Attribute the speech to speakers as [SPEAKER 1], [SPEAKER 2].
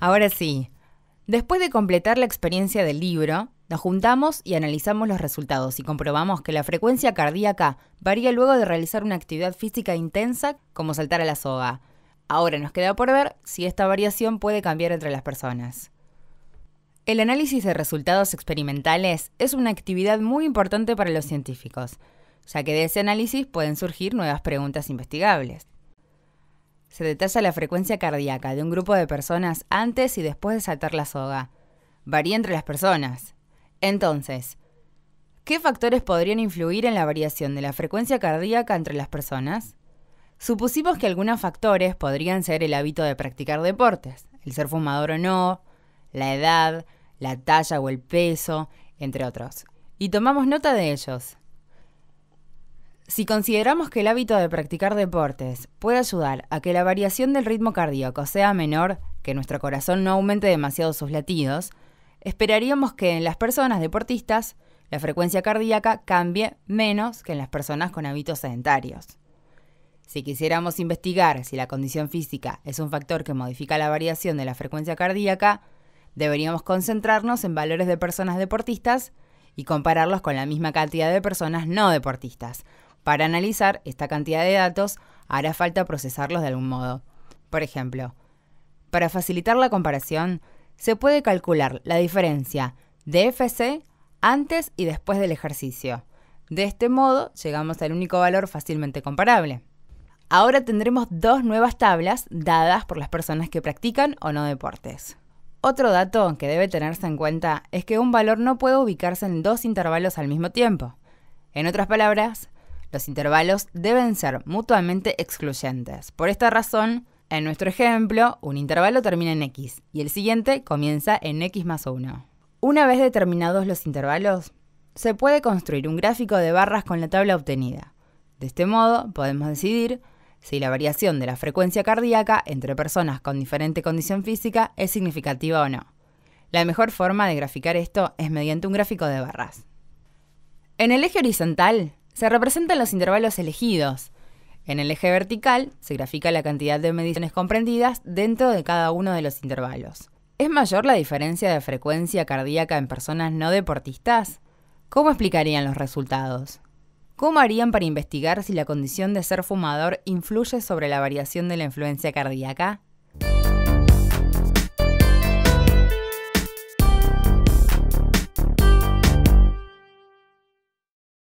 [SPEAKER 1] ahora sí. Después de completar la experiencia del libro, nos juntamos y analizamos los resultados y comprobamos que la frecuencia cardíaca varía luego de realizar una actividad física intensa como saltar a la soga. Ahora nos queda por ver si esta variación puede cambiar entre las personas. El análisis de resultados experimentales es una actividad muy importante para los científicos, ya que de ese análisis pueden surgir nuevas preguntas investigables se detalla la frecuencia cardíaca de un grupo de personas antes y después de saltar la soga. Varía entre las personas. Entonces, ¿qué factores podrían influir en la variación de la frecuencia cardíaca entre las personas? Supusimos que algunos factores podrían ser el hábito de practicar deportes, el ser fumador o no, la edad, la talla o el peso, entre otros. Y tomamos nota de ellos. Si consideramos que el hábito de practicar deportes puede ayudar a que la variación del ritmo cardíaco sea menor, que nuestro corazón no aumente demasiado sus latidos, esperaríamos que en las personas deportistas la frecuencia cardíaca cambie menos que en las personas con hábitos sedentarios. Si quisiéramos investigar si la condición física es un factor que modifica la variación de la frecuencia cardíaca, deberíamos concentrarnos en valores de personas deportistas y compararlos con la misma cantidad de personas no deportistas, para analizar esta cantidad de datos hará falta procesarlos de algún modo. Por ejemplo, para facilitar la comparación, se puede calcular la diferencia de FC antes y después del ejercicio. De este modo, llegamos al único valor fácilmente comparable. Ahora tendremos dos nuevas tablas dadas por las personas que practican o no deportes. Otro dato que debe tenerse en cuenta es que un valor no puede ubicarse en dos intervalos al mismo tiempo. En otras palabras, los intervalos deben ser mutuamente excluyentes. Por esta razón, en nuestro ejemplo, un intervalo termina en x y el siguiente comienza en x más 1. Una vez determinados los intervalos, se puede construir un gráfico de barras con la tabla obtenida. De este modo, podemos decidir si la variación de la frecuencia cardíaca entre personas con diferente condición física es significativa o no. La mejor forma de graficar esto es mediante un gráfico de barras. En el eje horizontal se representan los intervalos elegidos. En el eje vertical se grafica la cantidad de mediciones comprendidas dentro de cada uno de los intervalos. ¿Es mayor la diferencia de frecuencia cardíaca en personas no deportistas? ¿Cómo explicarían los resultados? ¿Cómo harían para investigar si la condición de ser fumador influye sobre la variación de la influencia cardíaca?